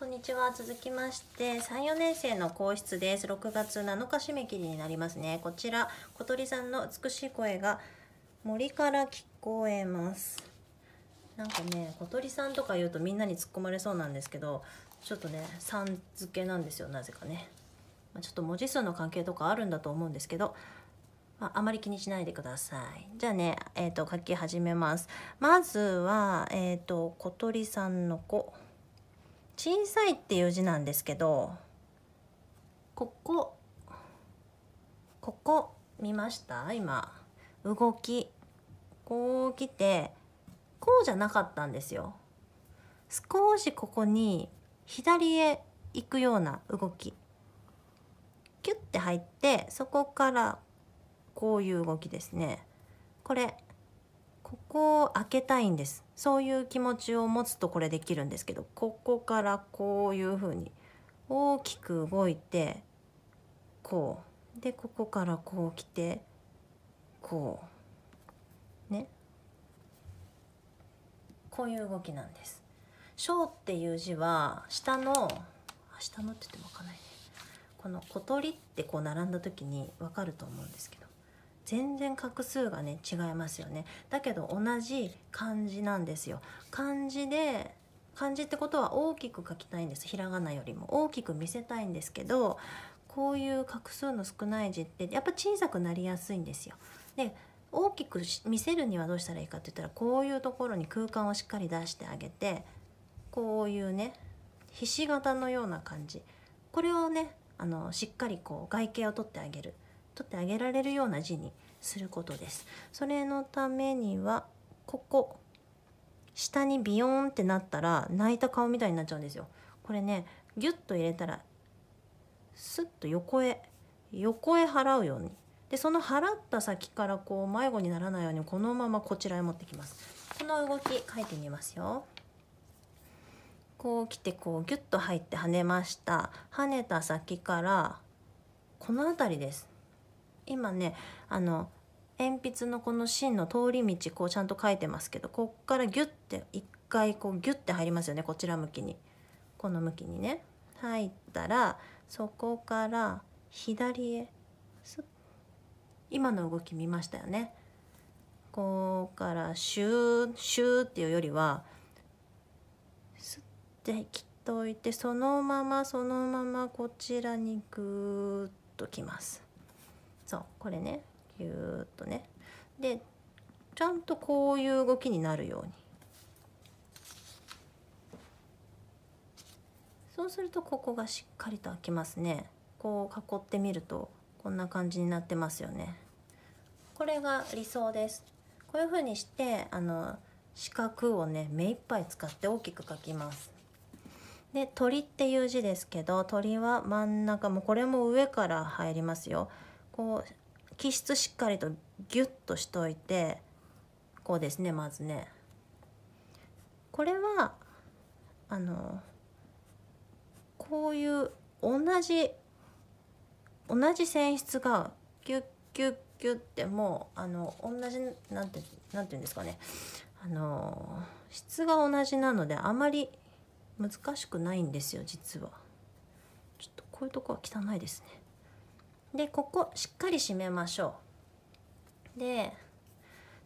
こんにちは。続きまして、3、4年生の皇室です。6月7日締め切りになりますね。こちら、小鳥さんの美しい声が森から聞こえます。なんかね、小鳥さんとか言うとみんなに突っ込まれそうなんですけど、ちょっとね、さん付けなんですよ、なぜかね。まちょっと文字数の関係とかあるんだと思うんですけど、まあ、あまり気にしないでください。じゃあね、えっ、ー、と、書き始めます。まずは、えっ、ー、と、小鳥さんの子。小さいっていう字なんですけどここここ見ました今動きこう来てこうじゃなかったんですよ少しここに左へ行くような動きキュッて入ってそこからこういう動きですねこれここを開けたいんですそういう気持ちを持つとこれできるんですけどここからこういうふうに大きく動いてこうでここからこう来てこうねこういう動きなんです。小っていう字は下の下のって言っても分かんないねこの小鳥ってこう並んだ時にわかると思うんですけど全然画数がね違いますよねだけど同じ漢字なんですよ漢字で漢字ってことは大きく書きたいんですひらがなよりも大きく見せたいんですけどこういう画数の少ない字ってやっぱ小さくなりやすいんですよで大きく見せるにはどうしたらいいかって言ったらこういうところに空間をしっかり出してあげてこういうねひし形のような感じこれをねあのしっかりこう外形を取ってあげる。取ってあげられるような字にすることです。それのためにはここ下にビヨーンってなったら泣いた顔みたいになっちゃうんですよ。これねギュッと入れたらスッと横へ横へ払うようにでその払った先からこう迷子にならないようにこのままこちらへ持ってきますこの動き書いてみますよこう来てこうギュッと入って跳ねました跳ねた先からこの辺りです今ねあの鉛筆のこの芯の通り道こうちゃんと書いてますけどこっからギュッて一回こうギュッて入りますよねこちら向きにこの向きにね入ったらそこから左へ今の動き見ましたよねこうからシューシューっていうよりはスッて切っておいてそのままそのままこちらにグーッときます。そうこれねぎゅーっとねでちゃんとこういう動きになるようにそうするとここがしっかりと開きますねこう囲ってみるとこんな感じになってますよねこれが理想ですこういう風にしてあの四角をね目いっぱい使って大きく描きますで鳥っていう字ですけど鳥は真ん中もこれも上から入りますよこう気質しっかりとギュッとしといてこうですねまずねこれはあのこういう同じ同じ泉質がギュッギュッギュッってもうあの同じなんてなんていうんですかねあの質が同じなのであまり難しくないんですよ実は。ちょっとこういうとこは汚いですね。でここしっかり締めましょうで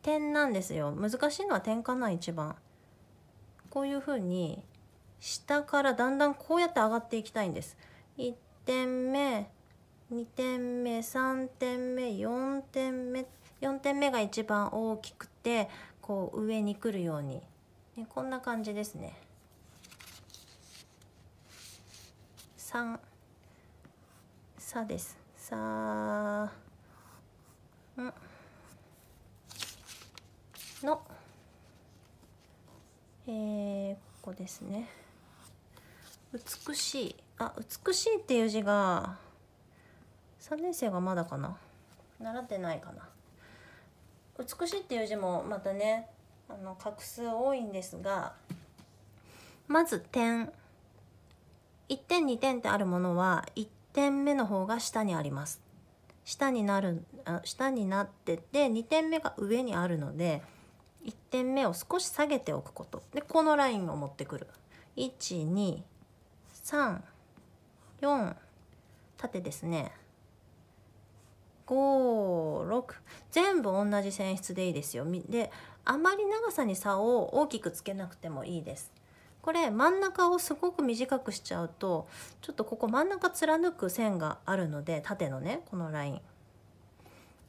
点なんですよ難しいのは点かな一番こういうふうに下からだんだんこうやって上がっていきたいんです1点目2点目3点目4点目4点目が一番大きくてこう上に来るように、ね、こんな感じですね3差ですさあのえー、ここですね美しいあ美しいっていう字が3年生がまだかな習ってないかな美しいっていう字もまたねあの画数多いんですがまず点1点2点ってあるものは点目の方が下にあります下になる下になってて2点目が上にあるので1点目を少し下げておくことでこのラインを持ってくる1234縦ですね56全部同じ線質でいいですよであまり長さに差を大きくつけなくてもいいですこれ真ん中をすごく短くしちゃうとちょっとここ真ん中貫く線があるので縦のねこのライン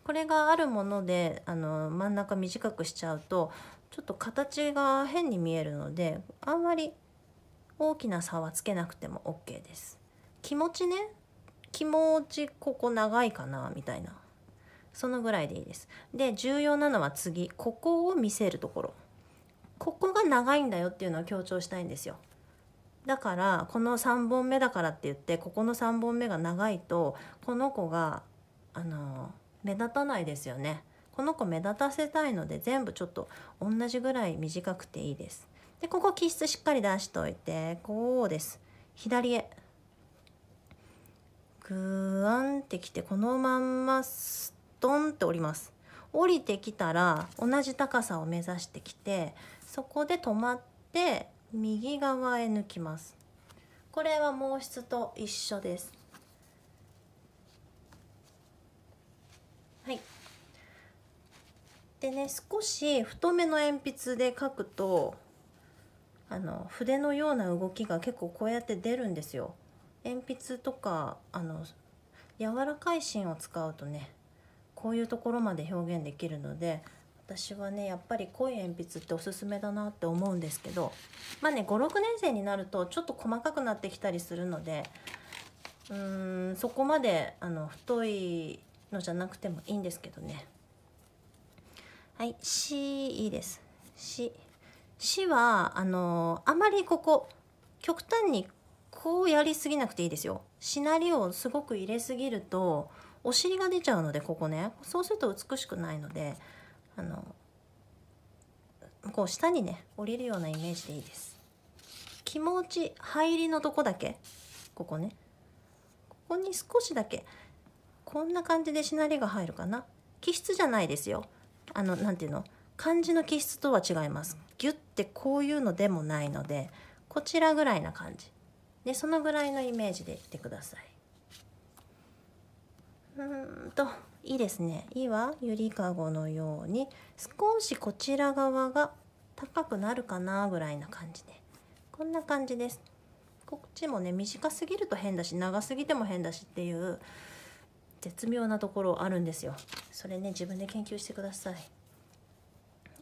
これがあるものであの真ん中短くしちゃうとちょっと形が変に見えるのであんまり大きな差はつけなくても OK です気持ちね気持ちここ長いかなみたいなそのぐらいでいいですで重要なのは次ここを見せるところここが長いんだよっていうのを強調したいんですよ。だからこの3本目だからって言ってここの3本目が長いとこの子があの目立たないですよね。この子目立たせたいので全部ちょっと同じぐらい短くていいです。でここ気質しっかり出しといてこうです。左へグワンってきてこのまんまストンって折ります。降りてきたら同じ高さを目指してきてそこで止まって右側へ抜きますこれは毛筆と一緒ですはいでね少し太めの鉛筆で書くとあの筆のような動きが結構こうやって出るんですよ鉛筆とかあの柔らかい芯を使うとねこういうところまで表現できるので私はねやっぱり濃い鉛筆っておすすめだなって思うんですけどまあね56年生になるとちょっと細かくなってきたりするのでうーんそこまであの太いのじゃなくてもいいんですけどねはい C いいですししはあのあまりここ極端にこうやりすぎなくていいですよシナリオをすごく入れすぎるとお尻が出ちゃうのでここねそうすると美しくないのであのこう下にね降りるようなイメージでいいです気持ち入りのとこだけここねここに少しだけこんな感じでしなりが入るかな気質じゃないですよあの何ていうの漢字の気質とは違いますギュッてこういうのでもないのでこちらぐらいな感じでそのぐらいのイメージでいってくださいうんといいですね「い」はゆりかごのように少しこちら側が高くなるかなぐらいな感じでこんな感じですこっちもね短すぎると変だし長すぎても変だしっていう絶妙なところあるんですよそれね自分で研究してください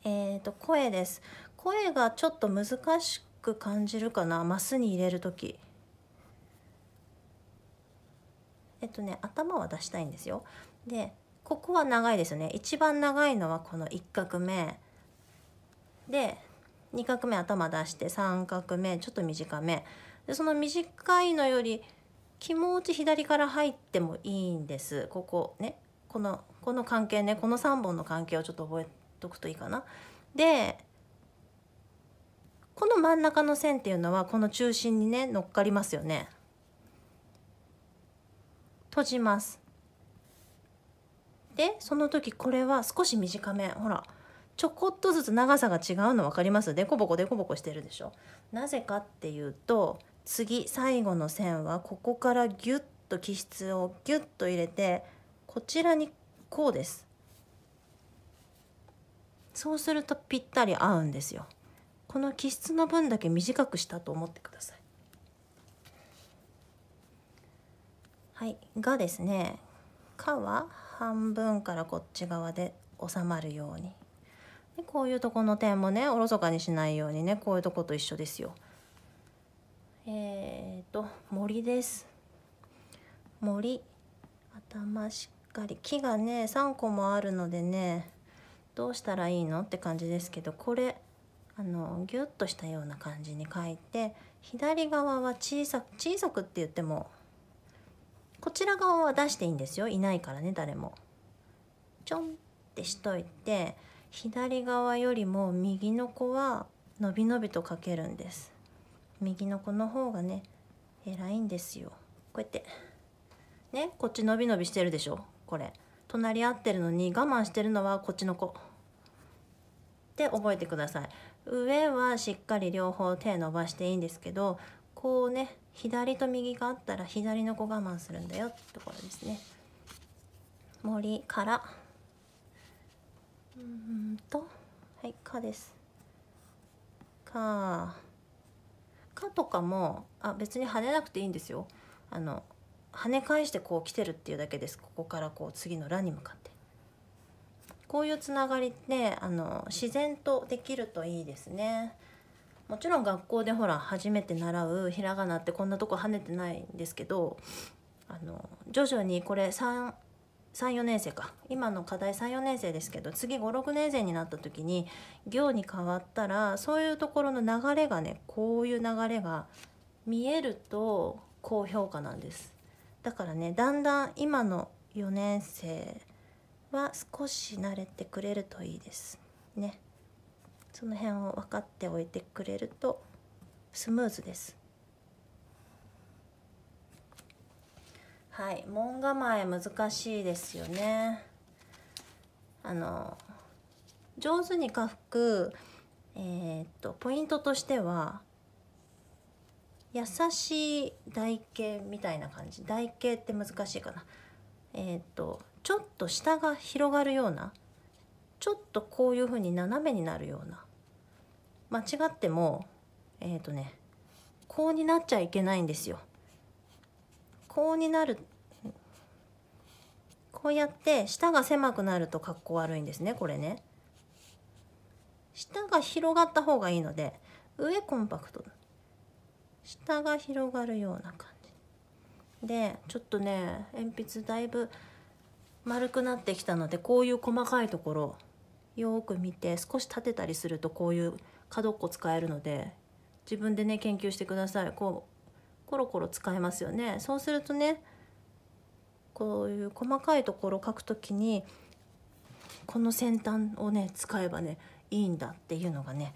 えーと声です声がちょっと難しく感じるかなマスに入れる時えっとね頭は出したいんですよでここは長いですよね一番長いのはこの1画目で2画目頭出して3画目ちょっと短めでその短いのより気持ち左から入ってもいいんですここねこのこの関係ねこの3本の関係をちょっと覚えとくといいかな。でこの真ん中の線っていうのはこの中心にね乗っかりますよね。閉じます。でその時これは少し短めほらちょこっとずつ長さが違うの分かりますでこぼこでこぼこしてるでしょなぜかっていうと次最後の線はここからギュッと気質をギュッと入れてこちらにこうですそうするとぴったり合うんですよこの気質の分だけ短くしたと思ってくださいはいがですね「か」は「半分からこっち側で収まるようにでこういうとこの点もねおろそかにしないようにねこういうとこと一緒ですよえっ、ー、と森です森頭しっかり木がね3個もあるのでねどうしたらいいのって感じですけどこれあのギュッとしたような感じに書いて左側は小さく小さくって言ってもこちら側は出していいんですよいないからね誰も。ちょんってしといて左側よりも右の子は伸び伸びとかけるんです右の子の方がね偉いんですよこうやってねこっち伸び伸びしてるでしょこれ隣り合ってるのに我慢してるのはこっちの子で覚えてください上はしっかり両方手伸ばしていいんですけどこうね左と右があったら左の子我慢するんだよってところですね森からうんとはい「か」です「か」「か」とかもあ別に跳ねなくていいんですよあの跳ね返してこう来てるっていうだけですここからこう次の「ら」に向かってこういうつながりってあの自然とできるといいですねもちろん学校でほら初めて習うひらがなってこんなとこ跳ねてないんですけどあの徐々にこれ34年生か今の課題34年生ですけど次56年生になった時に行に変わったらそういうところの流れがねこういう流れが見えると高評価なんですだからねだんだん今の4年生は少し慣れてくれるといいですね。その辺を分かっておいてくれるとスムーズですはい門構え難しいですよねあの上手に下腹えー、っとポイントとしては優しい台形みたいな感じ台形って難しいかなえー、っとちょっと下が広がるようなちょっとこういうふうに斜めになるような間違ってもえー、とねこうになっちゃいけないんですよ。こうになるこうやって舌が狭くなるとかっこ悪いんですねこれね。下が広がった方がいいので上コンパクト下が広がるような感じでちょっとね鉛筆だいぶ丸くなってきたのでこういう細かいところよく見て少し立てたりするとこういう角っこ使えるので自分でね研究してくださいこうコロコロ使えますよねそうするとねこういう細かいところ書くときにこの先端をね使えばねいいんだっていうのがね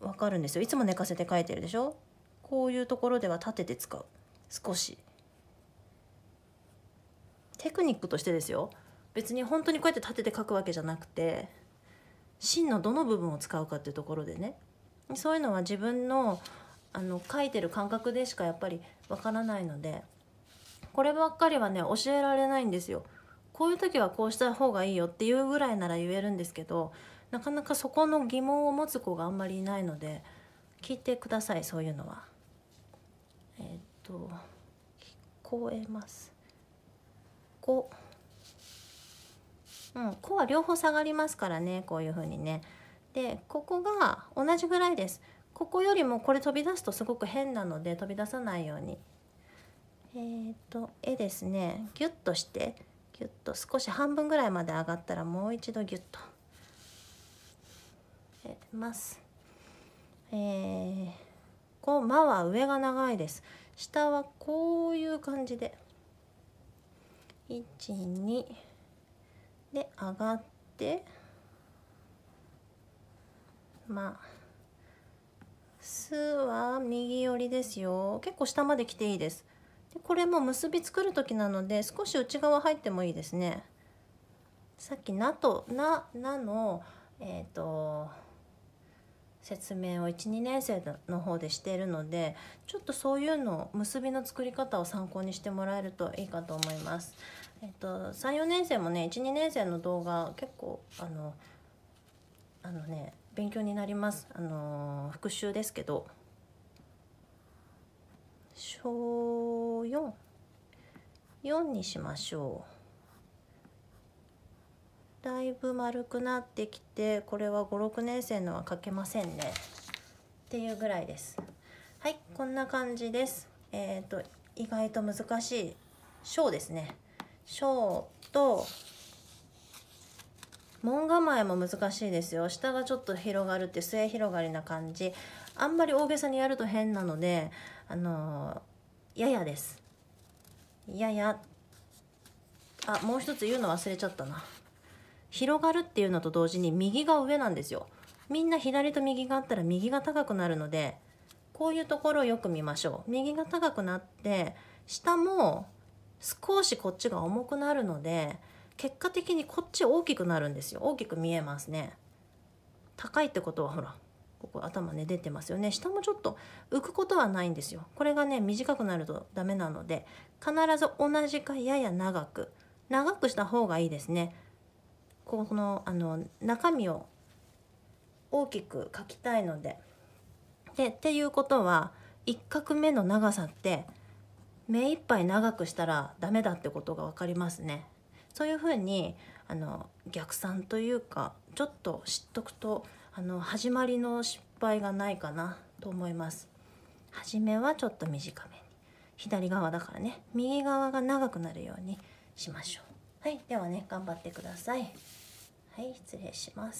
わかるんですよいつも寝かせて書いてるでしょこういうところでは立てて使う少しテクニックとしてですよ別に本当にこうやって立てて書くわけじゃなくて芯のどの部分を使うかっていうところでねそういうのは自分のあの書いてる感覚でしかやっぱりわからないのでこればっかりはね教えられないんですよ。こういう時はこうした方がいいよっていうぐらいなら言えるんですけどなかなかそこの疑問を持つ子があんまりいないので聞いてくださいそういうのは。えー、っと聞こえます。こうん、こは両方下がりますからねこういう風にね。でここが同じぐらいです。ここよりもこれ飛び出すとすごく変なので飛び出さないように。えーと、と絵ですねギュッとしてギュッと少し半分ぐらいまで上がったらもう一度ギュッと入れてます。えー、こう「ま」は上が長いです。下はこういう感じで。1 2で上がってまあ「す」は右寄りですよ結構下まで来ていいですでこれも結び作る時なので少し内側入ってもいいですねさっき「な」と「な」「な」のえっ、ー、と説明を12年生の方でしているのでちょっとそういうの結びの作り方を参考にしてもらえるといいかと思います。えっと、34年生もね12年生の動画結構あのあのね勉強になりますあの復習ですけど小44にしましょう。だいぶ丸くなってきてこれは56年生のは書けませんねっていうぐらいですはいこんな感じですえっ、ー、と意外と難しい章ですね章と門構えも難しいですよ下がちょっと広がるって末広がりな感じあんまり大げさにやると変なのであのー、ややですややあもう一つ言うの忘れちゃったな広がるっていうのと同時に右が上なんですよみんな左と右があったら右が高くなるのでこういうところをよく見ましょう右が高くなって下も少しこっちが重くなるので結果的にこっち大きくなるんですよ大きく見えますね高いってことはほらここ頭ね出てますよね下もちょっと浮くことはないんですよこれがね短くなるとダメなので必ず同じかやや長く長くした方がいいですねこのあの中身を大きく書きたいので。でっていうことは1画目の長さって目いっぱい長くしたらダメだってことが分かりますね。そういうふうにあの逆算というかちょっと知っとくとあの始まりの失敗がないかなと思います。初めはちょっと短めに左側だからね右側が長くなるようにしましょう。はい、ではね頑張ってください。はい失礼します